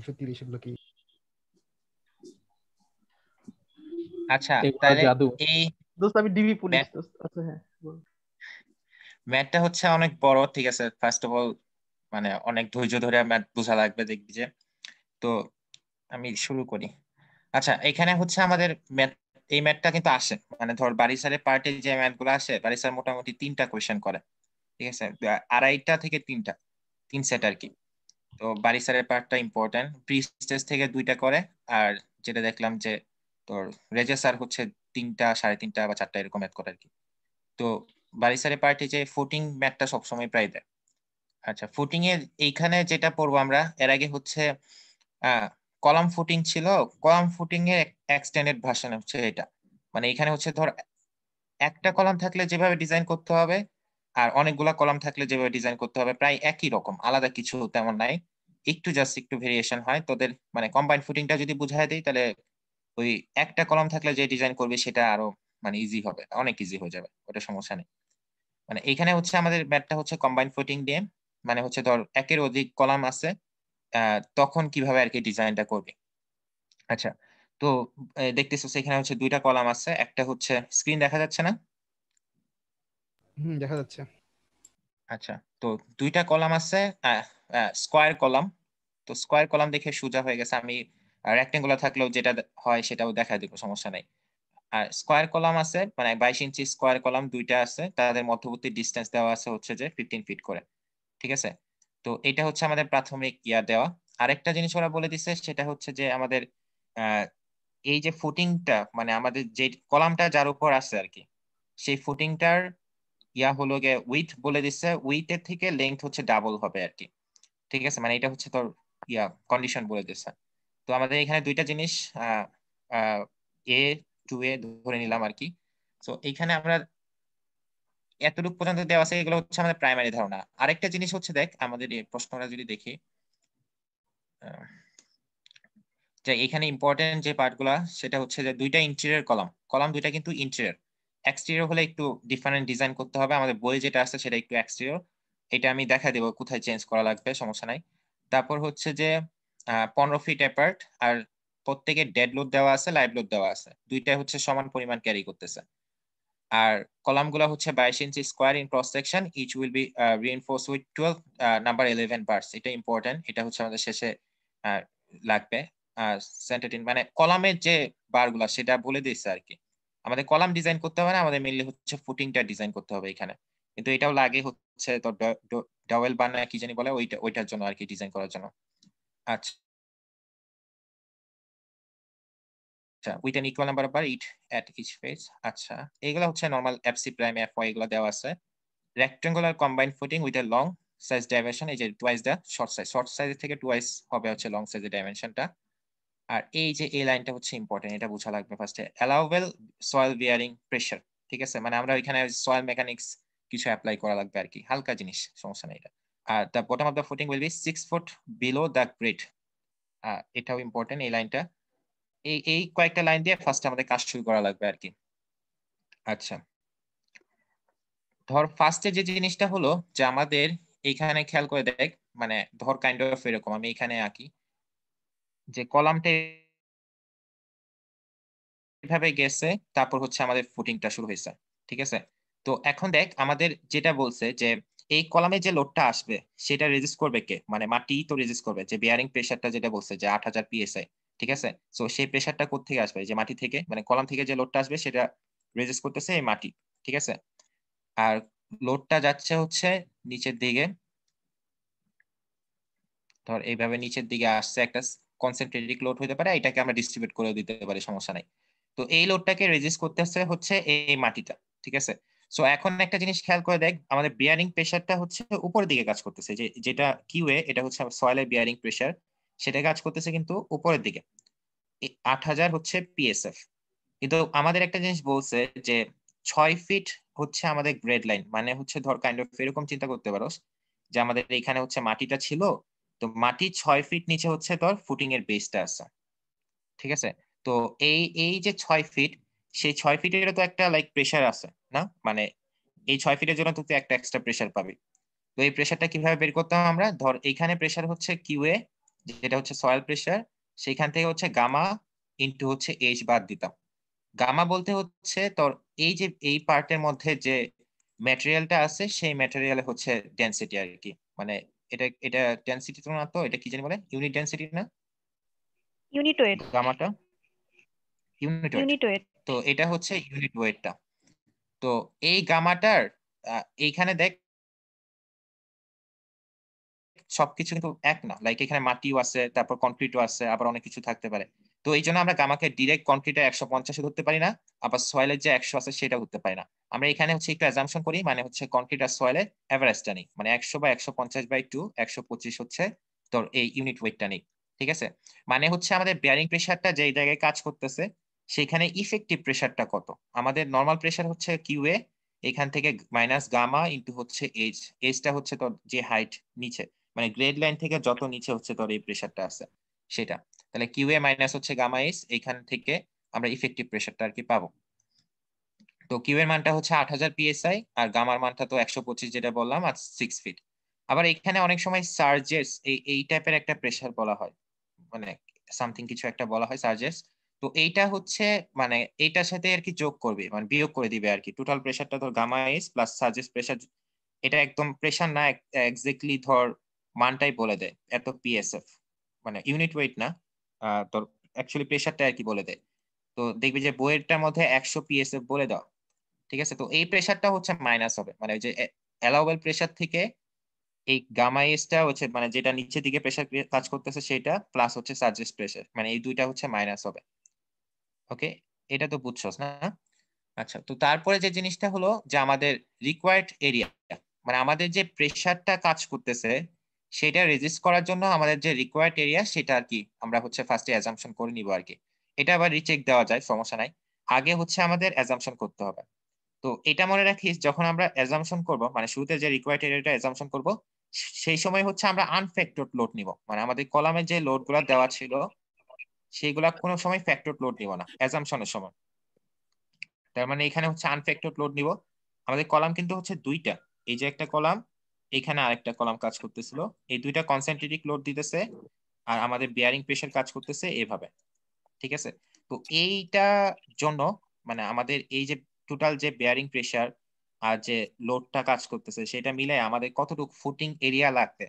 কি আচ্ছা তাহলে এই দোস্ত আমি ডিবি আচ্ছা, হ্যাঁ, পুলিশ হচ্ছে অনেক বড় ঠিক আছে ফার্স্ট অফ অল মানে অনেক ধৈর্য ধরে বোঝা লাগবে দেখবি যে তো আমি শুরু করি আচ্ছা এখানে হচ্ছে আমাদের ম্যাথ এই ম্যাথটা কিন্তু আসে মানে ধর বাড়ি পার্টে যে ম্যাথগুলো আসে বাড়ি মোটামুটি তিনটা কোয়েশ্চেন করে ঠিক আছে আড়াইটা থেকে তিনটা তিন সেট আর কি তো বাড়ি স্যারের পার্টটা ইম্পর্টেন্ট প্রি স্টেজ থেকে দুইটা করে আর যেটা দেখলাম যে তোর রেজেসার হচ্ছে তিনটা সাড়ে তিনটা বা চারটা এরকম এক করে আর কি তো বাড়ি স্যারের পার্টি যে ফুটিং ম্যাটটা সবসময় প্রায় দেয় আচ্ছা ফুটিং এর এইখানে যেটা পড়বো আমরা এর আগে হচ্ছে কলাম ফুটিং ছিল কলাম ফুটিং এর এক্সটেন্ডেড ভার্সন হচ্ছে এটা মানে এখানে হচ্ছে ধর একটা কলাম থাকলে যেভাবে ডিজাইন করতে হবে আর অনেকগুলা কলাম থাকলে যেভাবে ডিজাইন করতে হবে প্রায় একই রকম আলাদা কিছু তেমন নাই একটু জাস্ট একটু ভেরিয়েশন হয় তোদের মানে কম্বাইন্ড ফুটিংটা যদি বুঝাই দেই তাহলে ওই একটা কলাম থাকলে যে ডিজাইন করবে সেটা আরো মানে ইজি হবে অনেক ইজি হয়ে যাবে ওটা সমস্যা নেই মানে এখানে হচ্ছে আমাদের ব্যাটটা হচ্ছে কম্বাইন্ড ফুটিং দিয়ে মানে হচ্ছে ধর একের অধিক কলাম আছে তখন কিভাবে আর কি ডিজাইনটা করবে আচ্ছা তো দেখতেছো এখানে হচ্ছে দুইটা কলাম আছে একটা হচ্ছে স্ক্রিন দেখা যাচ্ছে না দেখা যাচ্ছে আচ্ছা তো দুইটা কলাম আছে স্কয়ার কলাম তো স্কয়ার কলাম দেখে সোজা হয়ে গেছে আমি রেক্টেঙ্গুলার থাকলেও যেটা হয় সেটাও দেখা দিব সমস্যা নাই আর স্কোয়ার কলাম আছে মানে বাইশ ইঞ্চি স্কোয়ার কলাম দুইটা আছে তাদের মধ্যবর্তী ডিস্টেন্স দেওয়া আছে হচ্ছে যে ফিফটিন ফিট করে ঠিক আছে তো এটা হচ্ছে আমাদের প্রাথমিক ইয়া দেওয়া আরেকটা জিনিস ওরা বলে দিছে সেটা হচ্ছে যে আমাদের এই যে ফুটিংটা মানে আমাদের যে কলামটা যার উপর আছে আর কি সেই ফুটিংটার ইয়া হলো গিয়ে উইথ বলে দিচ্ছে উইথ এর থেকে লেন্থ হচ্ছে ডাবল হবে আর কি ঠিক আছে মানে এটা হচ্ছে তোর ইয়া কন্ডিশন বলে দিচ্ছে তো আমাদের এখানে দুইটা জিনিস এ টু এ ধরে নিলাম আর কি তো এখানে আমরা এতটুকু পর্যন্ত দেওয়া আছে এগুলো হচ্ছে আমাদের প্রাইমারি ধারণা আরেকটা জিনিস হচ্ছে দেখ আমাদের এই প্রশ্নটা যদি দেখি যে এখানে ইম্পর্টেন্ট যে পার্টগুলা সেটা হচ্ছে যে দুইটা ইন্টেরিয়র কলাম কলাম দুইটা কিন্তু ইন্টেরিয়র এক্সটেরিয়র হলে একটু ডিফারেন্ট ডিজাইন করতে হবে আমাদের বই যেটা আছে সেটা একটু এক্সটেরিয়র এটা আমি দেখা দেব কোথায় চেঞ্জ করা লাগবে সমস্যা নাই তারপর হচ্ছে যে পনেরো ফিট অ্যাপার্ট আর প্রত্যেকে ডেড লোড দেওয়া আছে লাইভ লোড দেওয়া আছে দুইটাই হচ্ছে সমান পরিমাণ ক্যারি করতেছে আর কলামগুলো হচ্ছে বাইশ ইঞ্চি square in cross section each will be reinforce with twelve number eleven bars এটা ইম্পর্টেন্ট এটা হচ্ছে আমাদের শেষে লাগবে আর সেন্টার মানে কলামের যে বারগুলো সেটা বলে দিয়েছে আর কি আমাদের কলাম ডিজাইন করতে হবে না আমাদের মেনলি হচ্ছে ফুটিংটা ডিজাইন করতে হবে এখানে কিন্তু এটাও লাগে হচ্ছে তো ডাওয়েল বানায় কি জানি বলে ওইটা ওইটার জন্য আর কি ডিজাইন করার জন্য আচ্ছা আচ্ছা with an equal number bar it at each face আচ্ছা এইগুলো হচ্ছে normal FC prime F Y এগুলো দেওয়া আছে rectangular combine footing with a long size dimension এই যে twice the short size short size থেকে টুয়াইস হবে হচ্ছে লং সাইজের ডাইমেনশনটা আর এই যে এই লাইনটা হচ্ছে ইম্পর্টেন্ট এটা বোঝা লাগবে ফার্স্টে অ্যালাউবেল সয়েল বিয়ারিং প্রেশার ঠিক আছে মানে আমরা ওইখানে সয়েল মেকানিক্স কিছু অ্যাপ্লাই করা লাগবে আর কি হালকা জিনিস সমস্যা নেই এটা আর the bottom of the footing will be six foot below the grade এটাও ইম্পর্টেন্ট এই লাইনটা এই এই কয়েকটা লাইন দিয়ে ফার্স্টে আমাদের কাজ শুরু করা লাগবে আর কি আচ্ছা ধর ফার্স্টে যে জিনিসটা হলো যে আমাদের এখানে খেয়াল করে দেখ মানে ধর কাইন্ড অফ এরকম আমি এখানে আঁকি যে কলামটা এভাবে গেছে তারপর হচ্ছে আমাদের ফুটিংটা শুরু হয়েছে ঠিক আছে তো এখন দেখ আমাদের যেটা বলছে যে এই কলামে যে লোডটা আসবে সেটা রেজিস্ট করবে কে মানে মাটি তো রেজিস্ট করবে যে বিয়ারিং প্রেশারটা যেটা বলছে যে আট হাজার পিএসআই ঠিক আছে তো সেই প্রেশারটা কোথ থেকে আসবে যে মাটি থেকে মানে কলাম থেকে যে লোডটা আসবে সেটা রেজিস্ট করতেছে এই মাটি ঠিক আছে আর লোডটা যাচ্ছে হচ্ছে নিচের দিকে ধর এইভাবে নিচের দিকে আসছে একটা কনসেন্ট্রেটিক লোড হতে পারে এটাকে আমরা ডিস্ট্রিবিউট করে দিতে পারি সমস্যা নাই তো এই লোডটাকে রেজিস্ট করতে হচ্ছে এই মাটিটা ঠিক আছে সো এখন একটা জিনিস খেয়াল করে দেখ আমাদের বিয়ারিং প্রেসারটা হচ্ছে উপরের দিকে কাজ করতেছে যে যেটা কিউএ এটা হচ্ছে সয়েলের বিয়ারিং প্রেসার সেটা কাজ করতেছে কিন্তু উপরের দিকে আট হাজার হচ্ছে পিএসএফ কিন্তু আমাদের একটা জিনিস বলছে যে ছয় ফিট হচ্ছে আমাদের গ্রেড লাইন মানে হচ্ছে ধর কাইন্ড অফ এরকম চিন্তা করতে পারো যে আমাদের এখানে হচ্ছে মাটিটা ছিল তো মাটি ছয় ফিট নিচে হচ্ছে তোর ফুটিং এর বেসটা আছে ঠিক আছে তো এই এই যে ছয় ফিট সেই ছয় ফিটের তো একটা লাইক প্রেশার আছে না মানে এই ছয় ফিটের জন্য তুই একটা এক্সট্রা প্রেশার পাবি তো এই প্রেশারটা কিভাবে বের করতে হবে আমরা ধর এখানে প্রেশার হচ্ছে এ যেটা হচ্ছে সয়েল প্রেশার সেখান থেকে হচ্ছে গামা ইনটু হচ্ছে এইচ বাদ দিতাম গামা বলতে হচ্ছে তোর এই যে এই পার্টের মধ্যে যে ম্যাটেরিয়ালটা আছে সেই ম্যাটেরিয়ালে হচ্ছে ডেনসিটি আর কি মানে এটা এটা ডেনসিটি তো এটা কি জানি বলে ইউনিট ডেনসিটি না ইউনিট ওয়েট গামাটা ইউনিট ওয়েট তো এটা হচ্ছে ইউনিট ওয়েটটা তো এই গামাটার এইখানে দেখ সবকিছু কিন্তু এক না লাইক এখানে মাটিও আছে তারপর কনক্রিটও আছে আবার অনেক কিছু থাকতে পারে তো এই জন্য আমরা গামাকে ডিরেক্ট কনক্রিটের একশো পঞ্চাশে ধরতে পারি না আবার সয়েলের যে একশো আছে সেটা ধরতে পারি না আমরা এখানে হচ্ছে একটু অ্যাজামশন করি মানে হচ্ছে কনক্রিট আর সয়েলের অ্যাভারেজটা নেই মানে একশো বা একশো পঞ্চাশ বাই টু একশো পঁচিশ হচ্ছে তোর এই ইউনিট ওয়েটটা নেই ঠিক আছে মানে হচ্ছে আমাদের বেয়ারিং প্রেশারটা যে জায়গায় কাজ করতেছে সেখানে ইফেক্টিভ প্রেশারটা কত আমাদের নর্মাল প্রেশার হচ্ছে কিউএ এখান থেকে মাইনাস গামা ইন্টু হচ্ছে এজ এজটা হচ্ছে তোর যে হাইট নিচে মানে গ্রেড লাইন থেকে যত নিচে হচ্ছে তোর এই প্রেশারটা আছে সেটা তাহলে কিউ এ মাইনাস হচ্ছে গামা এস এইখান থেকে আমরা ইফেক্টিভ প্রেশারটা আর কি পাবো তো কিউ এর মানটা হচ্ছে আট হাজার পিএসআই আর গামার মানটা তো একশো পঁচিশ যেটা বললাম আর সিক্স ফিট আবার এখানে অনেক সময় সার্জেস এই এই টাইপের একটা প্রেশার বলা হয় মানে সামথিং কিছু একটা বলা হয় সার্জেস তো এইটা হচ্ছে মানে এইটার সাথে আর কি যোগ করবে মানে বিয়োগ করে দিবে আর কি টোটাল প্রেশারটা ধর gamma S plus surcharge pressure এটা একদম প্রেশার না এক্স্যাক্টলি ধর মানটাই বলে দেয় এত পিএসএফ মানে ইউনিট ওয়েট না তোর অ্যাকচুয়ালি প্রেশারটা আর কি বলে দেয় তো দেখবি যে বইয়েরটার মধ্যে একশো পিএসএফ বলে দাও ঠিক আছে তো এই প্রেশারটা হচ্ছে মাইনাস হবে মানে ওই যে অ্যালাউবেল প্রেশার থেকে এই গামাইসটা হচ্ছে মানে যেটা নিচের দিকে প্রেশার কাজ করতেছে সেটা প্লাস হচ্ছে সাজেস্ট প্রেশার মানে এই দুইটা হচ্ছে মাইনাস হবে ওকে এটা তো বুঝছস না আচ্ছা তো তারপরে যে জিনিসটা হলো যে আমাদের রিকোয়ার্ড এরিয়া মানে আমাদের যে প্রেশারটা কাজ করতেছে সেটা রেজিস্ট করার জন্য আমাদের যে রিকোয়ার্ড এরিয়া সেটা আর কি আমরা হচ্ছে ফার্স্টে অ্যাজামশন করে নিব আর কি এটা আবার রিচেক দেওয়া যায় সমস্যা নাই আগে হচ্ছে আমাদের অ্যাজামশন করতে হবে তো এটা মনে রাখিস যখন আমরা অ্যাজামশন করব মানে শুরুতে যে রিকোয়ার্ড এরিয়াটা অ্যাজামশন করব সেই সময় হচ্ছে আমরা আনফ্যাক্টর লোড নিব মানে আমাদের কলামে যে লোডগুলো দেওয়া ছিল সেগুলা কোনো সময় ফ্যাক্টর লোড নিব না অ্যাজামশনের সময় তার মানে এখানে হচ্ছে আনফ্যাক্টর লোড নিব আমাদের কলাম কিন্তু হচ্ছে দুইটা এই যে একটা কলাম এখানে আরেকটা কলাম কাজ করতেছিল এই দুইটা কনসেন্ট্রেটিক লোড দিতেছে আর আমাদের বিয়ারিং প্রেশার কাজ করতেছে এভাবে ঠিক আছে তো এইটা জন্য মানে আমাদের এই যে টোটাল যে বেয়ারিং প্রেশার আর যে লোডটা কাজ করতেছে সেটা মিলে আমাদের কতটুকু ফুটিং এরিয়া লাগবে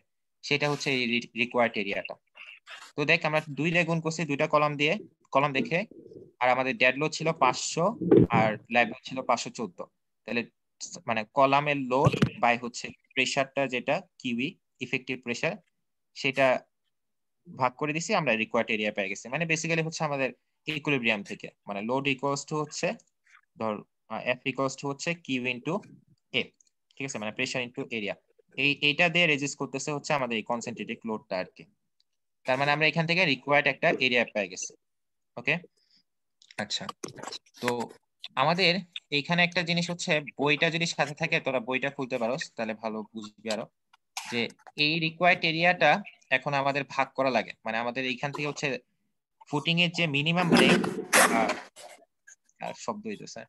সেটা হচ্ছে এই রিকোয়ার্ড এরিয়াটা তো দেখ আমরা দুই গুণ করছি দুইটা কলাম দিয়ে কলাম দেখে আর আমাদের ডেড লোড ছিল পাঁচশো আর লাইভ লোড ছিল পাঁচশো চোদ্দ তাহলে মানে কলামের লোড বাই হচ্ছে প্রেসারটা যেটা কিউই ইফেক্টিভ প্রেসার সেটা ভাগ করে দিছি আমরা রিকোয়ার্ড এরিয়া পেয়ে গেছি মানে বেসিক্যালি হচ্ছে আমাদের ইকুইলিব্রিয়াম থেকে মানে লোড ইকুয়ালস টু হচ্ছে ধর এফ ইকুয়ালস টু হচ্ছে কিউ ইনটু এ ঠিক আছে মানে প্রেসার ইনটু এরিয়া এই এটা দিয়ে রেজিস্ট করতেছে হচ্ছে আমাদের এই কনসেন্ট্রেটিক লোডটা আর কি তার মানে আমরা এখান থেকে রিকোয়ার্ড একটা এরিয়া পেয়ে গেছি ওকে আচ্ছা তো আমাদের এইখানে একটা জিনিস হচ্ছে বইটা যদি সাথে থাকে তোরা বইটা খুলতে পারো তাহলে ভালো বুঝবি আরো যে এই রিকোয়ার্ড এরিয়াটা এখন আমাদের ভাগ করা লাগে মানে আমাদের এইখান থেকে হচ্ছে ফুটিং এর যে মিনিমাম মানে আর শব্দ হইতো স্যার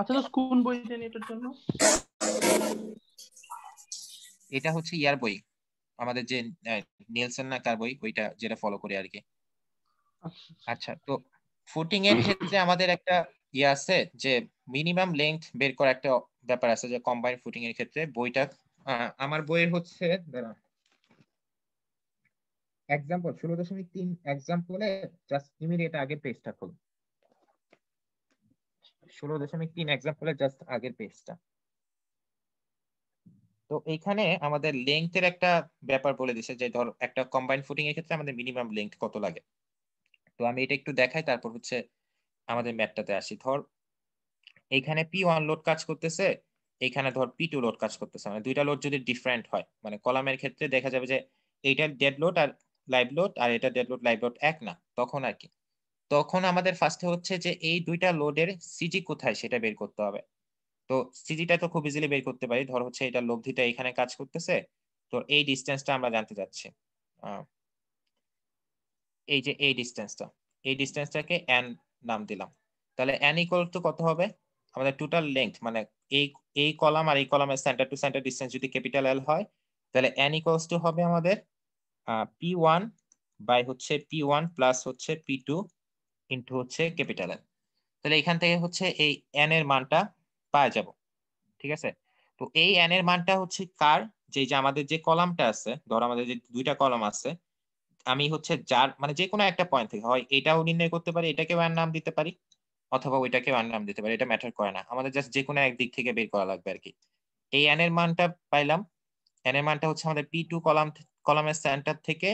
আচ্ছা তো কোন বই দেন এটার জন্য এটা হচ্ছে ইয়ার বই আমাদের যে নেলসন না কার বই ওইটা যেটা ফলো করে আর কি আচ্ছা, আচ্ছা তো ফুটিং এর ক্ষেত্রে আমাদের একটা ইয়ে আছে যে মিনিমাম লেন্থ বের করা একটা ব্যাপার আছে যে কম্বাইন ফুটিং এর ক্ষেত্রে বইটা আমার বইয়ের হচ্ছে এক্সাম্পল ষোলো দশমিক তিন এক্সাম্পলে জাস্ট ইমিডিয়েট আগের পেজটা খুলুন ষোলো দশমিক তিন এক্সাম্পলে জাস্ট আগের পেজটা তো এখানে আমাদের লেংথের একটা ব্যাপার বলে দিছে যে ধর একটা কম্বাইন ফুটিং এর ক্ষেত্রে আমাদের মিনিমাম লেন্থ কত লাগে তো আমি এটা একটু দেখাই তারপর হচ্ছে আমাদের ম্যাটটাতে আসি ধর এখানে পি ওয়ান লোড কাজ করতেছে এখানে ধর পি টু লোড কাজ করতেছে মানে দুইটা লোড যদি ডিফারেন্ট হয় মানে কলামের ক্ষেত্রে দেখা যাবে যে এইটা ডেড লোড আর লাইভ লোড আর এটা ডেড লোড লাইভ লোড এক না তখন আর কি তখন আমাদের ফার্স্টে হচ্ছে যে এই দুইটা লোডের সিজি কোথায় সেটা বের করতে হবে তো সিজিটা তো খুব ইজিলি বের করতে পারি ধর হচ্ছে এটা লব্ধিটা এখানে কাজ করতেছে তো এই ডিস্টেন্সটা আমরা জানতে চাচ্ছি এই যে এই ডিস্টেন্সটা এই ডিস্টেন্সটাকে এন নাম দিলাম তাহলে এন ইকুয়াল টু কত হবে আমাদের টোটাল লেন্থ মানে এই এই কলাম আর এই কলামের সেন্টার টু সেন্টার ডিস্টেন্স যদি ক্যাপিটাল এল হয় তাহলে এন ইকুয়ালস টু হবে আমাদের পি ওয়ান বাই হচ্ছে পি ওয়ান প্লাস হচ্ছে পি টু ইন্টু হচ্ছে ক্যাপিটাল এল তাহলে এখান থেকে হচ্ছে এই এন এর মানটা পাওয়া যাব ঠিক আছে তো এই এন এর মানটা হচ্ছে কার যে যে আমাদের যে কলামটা আছে ধর আমাদের যে দুইটা কলাম আছে আমি হচ্ছে যার মানে যে কোনো একটা পয়েন্ট থেকে হয় এটাও নির্ণয় করতে পারি এটাকে ওয়ান নাম দিতে পারি অথবা ওইটাকে ওয়ান নাম দিতে পারি এটা ম্যাটার করে না আমাদের জাস্ট যে কোনো এক দিক থেকে বের করা লাগবে আর কি এই এন এর মানটা পাইলাম এন এর মানটা হচ্ছে আমাদের পি টু কলাম কলামের সেন্টার থেকে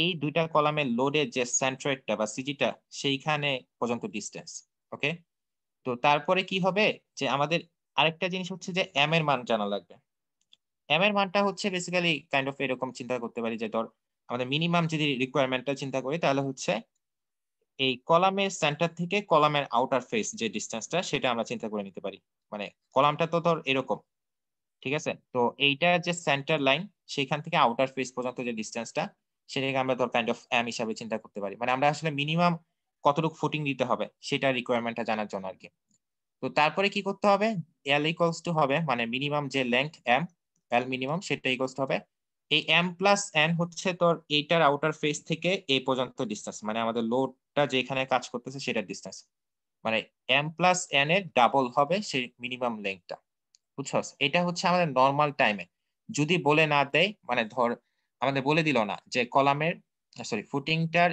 এই দুইটা কলামের লোডের যে সেন্ট্রয়েডটা বা সিজিটা সেইখানে পর্যন্ত ডিস্টেন্স ওকে তো তারপরে কি হবে যে আমাদের আরেকটা জিনিস হচ্ছে যে এম এর মান জানা লাগবে এম এর মানটা হচ্ছে বেসিক্যালি কাইন্ড অফ এরকম চিন্তা করতে পারি যে ধর আমাদের মিনিমাম যদি রিকোয়ারমেন্টটা চিন্তা করি তাহলে হচ্ছে এই কলামের সেন্টার থেকে কলামের আউটার ফেস যে ডিসটেন্সটা সেটা আমরা চিন্তা করে নিতে পারি মানে কলামটা তো ধর এরকম ঠিক আছে তো এইটা যে সেন্টার লাইন সেখান থেকে আউটার ফেস পর্যন্ত যে ডিসটেন্সটা সেটাকে আমরা ধর কাইন্ড অফ এম হিসাবে চিন্তা করতে পারি মানে আমরা আসলে মিনিমাম কতটুকু ফুটিং দিতে হবে সেটা রিকোয়ারমেন্টটা জানার জন্য আর কি তো তারপরে কি করতে হবে এল ইকলস টু হবে মানে মিনিমাম যে লেন্থ এম এল মিনিমাম সেটা ইকলস টু হবে এই এম প্লাস এন হচ্ছে তোর এইটার আউটার ফেস থেকে এই পর্যন্ত ডিস্টেন্স মানে আমাদের লোডটা যেখানে কাজ করতেছে সেটার ডিস্টেন্স মানে এম প্লাস এন এর ডাবল হবে সেই মিনিমাম লেংথটা বুঝছস এটা হচ্ছে আমাদের নর্মাল টাইমে যদি বলে না দেয় মানে ধর আমাদের বলে দিল না যে কলামের সরি ফুটিংটার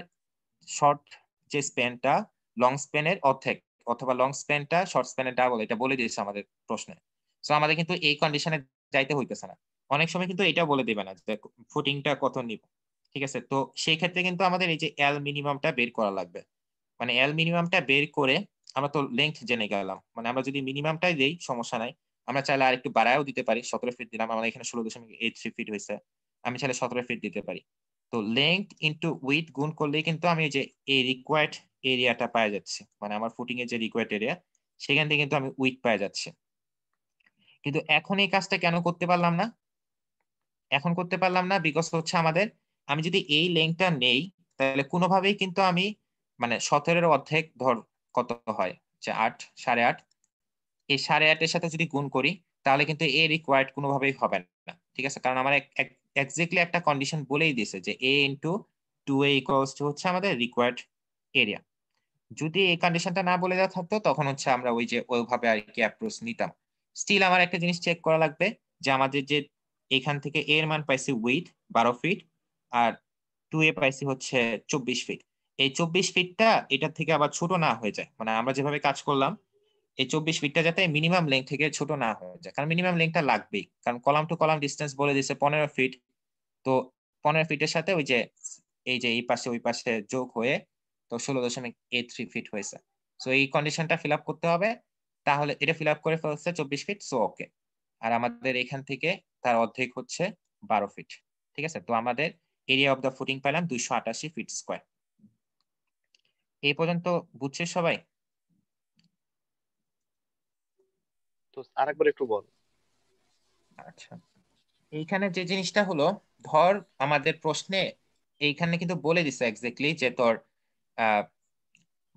শর্ট যে স্প্যানটা লং স্প্যানের অর্ধেক অথবা লং স্প্যানটা শর্ট স্প্যানের ডাবল এটা বলে দিয়েছে আমাদের প্রশ্নে সো আমাদের কিন্তু এই কন্ডিশনে যাইতে হইতেছে না অনেক সময় কিন্তু এটা বলে দিবে না যে ফুটিংটা কত নিব ঠিক আছে তো সেই ক্ষেত্রে কিন্তু আমাদের এই যে এল মিনিমামটা বের করা লাগবে মানে এল মিনিমামটা বের করে আমরা তো লেন্থ জেনে গেলাম মানে আমরা যদি মিনিমামটাই দেই সমস্যা নাই আমরা চাইলে আর একটু বাড়ায়ও দিতে পারি সতেরো ফিট দিলাম আমাদের এখানে ষোলো দশমিক এইট থ্রি ফিট হয়েছে আমি চাইলে সতেরো ফিট দিতে পারি তো লেন্থ ইন্টু উইথ গুণ করলেই কিন্তু আমি যে এই রিকোয়ার্ড এরিয়াটা পাওয়া যাচ্ছে মানে আমার ফুটিং এর যে রিকোয়ার্ড এরিয়া সেখান থেকে কিন্তু আমি উইথ পাওয়া যাচ্ছে কিন্তু এখন এই কাজটা কেন করতে পারলাম না এখন করতে পারলাম না বিকজ হচ্ছে আমাদের আমি যদি এই লেংটা নেই তাহলে কোনোভাবেই কিন্তু আমি মানে সতেরোর অর্ধেক ধর কত হয় যে আট সাড়ে আট এই সাড়ে আটের সাথে যদি গুণ করি তাহলে কিন্তু এ রিকোয়ার্ড কোনোভাবেই হবে না ঠিক আছে কারণ আমার এক্স্যাক্টলি একটা কন্ডিশন বলেই দিয়েছে যে A into two A equals to হচ্ছে আমাদের রিকোয়ার্ড এরিয়া যদি এই কন্ডিশনটা না বলে দেওয়া থাকতো তখন হচ্ছে আমরা ওই যে ওইভাবে আর কি অ্যাপ্রোচ নিতাম স্টিল আমার একটা জিনিস চেক করা লাগবে যে আমাদের যে এখান থেকে এ এর মান পাইছি উইথ বারো ফিট আর টু এ পাইছি হচ্ছে চব্বিশ ফিট এই চব্বিশ ফিটটা এটা থেকে আবার ছোট না হয়ে যায় মানে আমরা যেভাবে কাজ করলাম এই চব্বিশ ফিটটা যাতে মিনিমাম লেন্থ থেকে ছোট না হয়ে যায় কারণ মিনিমাম লেন্থটা লাগবেই কারণ কলাম টু কলাম ডিস্টেন্স বলে দিচ্ছে পনেরো ফিট তো পনেরো ফিটের সাথে ওই যে এই যে এই পাশে ওই পাশে যোগ হয়ে তো ষোলো দশমিক এ থ্রি ফিট হয়েছে সো এই কন্ডিশনটা ফিল আপ করতে হবে তাহলে এটা ফিল আপ করে ফেলছে চব্বিশ ফিট সো ওকে আর আমাদের এখান থেকে তার অর্ধেক হচ্ছে বারো ফিট ঠিক আছে তো আমাদের এরিয়া অফ দ্য ফুটিং পেলাম দুইশো আটাশি ফিট স্কোয়ার এই পর্যন্ত বুঝছে সবাই তো আরেকবার একটু বল আচ্ছা এইখানে যে জিনিসটা হলো ধর আমাদের প্রশ্নে এইখানে কিন্তু বলে দিছে এক্স্যাক্টলি যে তোর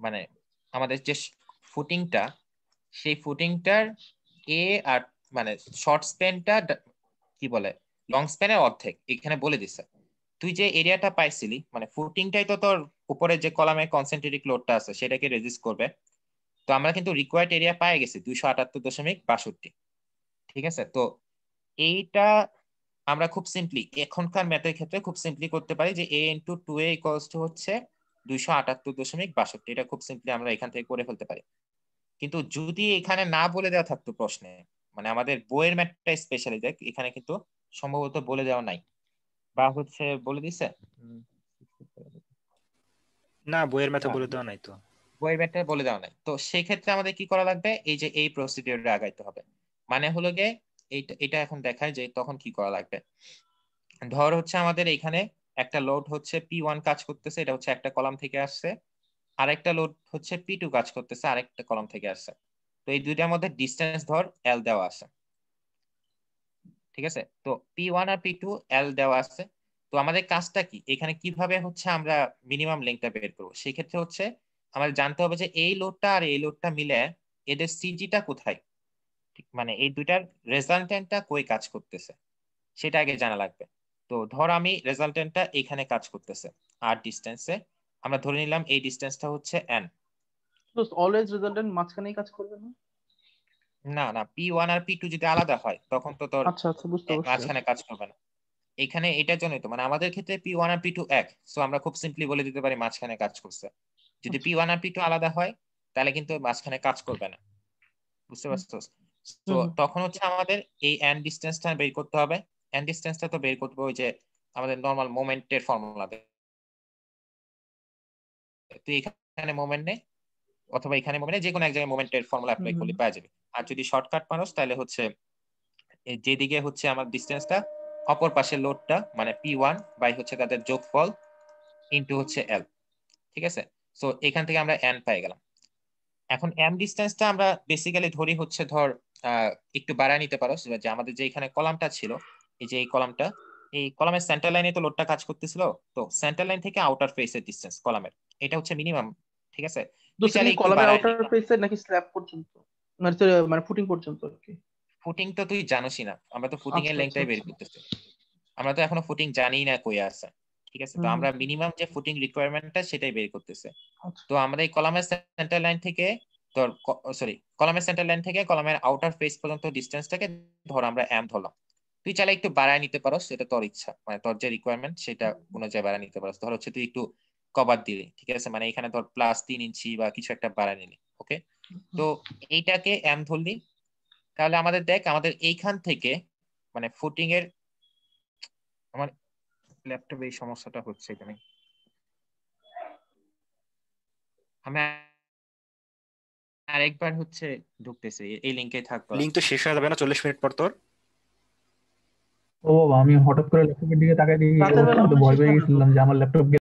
মানে আমাদের যে ফুটিংটা সেই ফুটিংটার এ আর মানে শর্ট স্প্যানটা কি বলে লং স্প্যানের অর্ধেক এখানে বলে দিছে তুই যে এরিয়াটা পাইছিলি মানে ফুটিংটাই তো তোর উপরে যে কলামে কনসেন্ট্রেটিক লোডটা আছে সেটাকে রেজিস্ট করবে তো আমরা কিন্তু রিকোয়ার্ড এরিয়া পাই গেছি দুইশো আটাত্তর দশমিক বাষট্টি ঠিক আছে তো এইটা আমরা খুব সিম্পলি এখনকার ম্যাথের ক্ষেত্রে খুব সিম্পলি করতে পারি যে A into two A equals to হচ্ছে দুইশো আটাত্তর দশমিক বাষট্টি এটা খুব সিম্পলি আমরা এখান থেকে করে ফেলতে পারি কিন্তু যদি এখানে না বলে দেওয়া থাকতো প্রশ্নে মানে আমাদের বইয়ের ম্যাটটা স্পেশালি দেখ এখানে কিন্তু সম্ভবত বলে দেওয়া নাই বা হচ্ছে বলে দিছে না বইয়ের ম্যাথে বলে দেওয়া নাই তো বইয়ের ম্যাথে বলে দেওয়া নাই তো সেই ক্ষেত্রে আমাদের কি করা লাগবে এই যে এই প্রসিডিউরে আগাইতে হবে মানে হলো গিয়ে এইটা এটা এখন দেখায় যে তখন কি করা লাগবে ধর হচ্ছে আমাদের এখানে একটা লোড হচ্ছে পি ওয়ান কাজ করতেছে এটা হচ্ছে একটা কলাম থেকে আসছে আরেকটা লোড হচ্ছে পি টু কাজ করতেছে আরেকটা কলাম থেকে আসছে তো এই দুইটার মধ্যে ডিস্টেন্স ধর এল দেওয়া আছে ঠিক আছে তো পি ওয়ান আর পি টু এল দেওয়া আছে তো আমাদের কাজটা কি এখানে কিভাবে হচ্ছে আমরা মিনিমাম লেংথটা বের করবো সেক্ষেত্রে হচ্ছে আমাদের জানতে হবে যে এই লোডটা আর এই লোডটা মিলে এদের সিজিটা কোথায় মানে এই দুইটার রেজাল্টেন্টটা কই কাজ করতেছে সেটা আগে জানা লাগবে তো ধর আমি রেজাল্টেন্টটা এখানে কাজ করতেছে আর ডিস্টেন্সে আমরা ধরে নিলাম এই ডিস্টেন্সটা হচ্ছে এন অলওয়েজ রেজাল্টেন্ট মাঝখানেই কাজ করবে না না না পি ওয়ান আর পি টু যদি আলাদা হয় তখন তো তোর আচ্ছা আচ্ছা বুঝতে পারছি মাঝখানে কাজ করবে না এখানে এটার জন্যই তো মানে আমাদের ক্ষেত্রে পি ওয়ান আর পি টু এক সো আমরা খুব সিম্পলি বলে দিতে পারি মাঝখানে কাজ করছে যদি পি আচ্ছা। ওয়ান আর পি টু আলাদা হয় তাহলে কিন্তু মাঝখানে কাজ করবে না বুঝতে পারছো তো তখন হচ্ছে আমাদের এই এন্ড ডিসটেন্সটা বের করতে হবে এন্ড ডিসটেন্সটা তো বের করতে হবে যে আমাদের নর্মাল মোমেন্টের ফর্মুলাতে তুই এখানে মোমেন্ট নেই অথবা এখানে মোমেন্টে যে কোনো এক জায়গায় মোমেন্টের ফর্মুলা অ্যাপ্লাই করলে পাওয়া যাবে আর যদি শর্টকাট পারস তাহলে হচ্ছে যেদিকে হচ্ছে আমার ডিসটেন্সটা অপর পাশের লোডটা মানে পি ওয়ান বাই হচ্ছে তাদের যোগফল ইনটু হচ্ছে এল ঠিক আছে সো এখান থেকে আমরা এন পেয়ে গেলাম এখন এম ডিস্টেন্সটা আমরা বেসিক্যালি ধরি হচ্ছে ধর একটু বাড়ায় নিতে পারো যে আমাদের যে এখানে কলামটা ছিল এই যে এই কলামটা এই কলামের সেন্টার লাইনে তো লোডটা কাজ করতেছিল তো সেন্টার লাইন থেকে আউটার ফেসের ডিস্টেন্স কলামের এটা হচ্ছে মিনিমাম ঠিক আছে দোস্তানি কলামের আউটার পেসে নাকি স্ল্যাব পর্যন্ত মানে মানে ফুটিং পর্যন্ত আর কি ফুটিং তো তুই জানোসই না আমরা তো ফুটিং এর লেংথটাই আচ্ছা, আচ্ছা, বের করতেছি আমরা তো এখনো ফুটিং জানি না কই আছে ঠিক আছে তো আমরা মিনিমাম যে ফুটিং রিকোয়ারমেন্টটা সেটাই বের করতেছে আচ্ছা। তো আমরা এই কলামের সেন্টার লাইন থেকে ধর সরি কলামের সেন্টার লাইন থেকে কলামের আউটার ফেস পর্যন্ত ডিসটেন্সটাকে ধর আমরা এম ধরলাম তুই চাইলে একটু বাড়ায় নিতে পারো সেটা তোর ইচ্ছা মানে তোর যে রিকোয়ারমেন্ট সেটা অনুযায়ী বাড়ায় নিতে পারো ধর হচ্ছে তুই একটু কভার দিলে ঠিক আছে মানে এখানে ধর প্লাস তিন ইঞ্চি বা কিছু একটা বাড়া নিলে ওকে তো এইটাকে এম ধরলি তাহলে আমাদের দেখ আমাদের এইখান থেকে মানে ফুটিং এর আমার ল্যাপটপ এই সমস্যাটা হচ্ছে এখানে আমি আরেকবার হচ্ছে ঢুকতেছে এই লিংকে থাকবে লিংক তো শেষ হয়ে যাবে না 40 মিনিট পর তোর ও বাবা আমি হঠাৎ করে ল্যাপটপের দিকে তাকাই দেখি ভয় পেয়ে গেছিলাম যে আমার ল্যাপটপ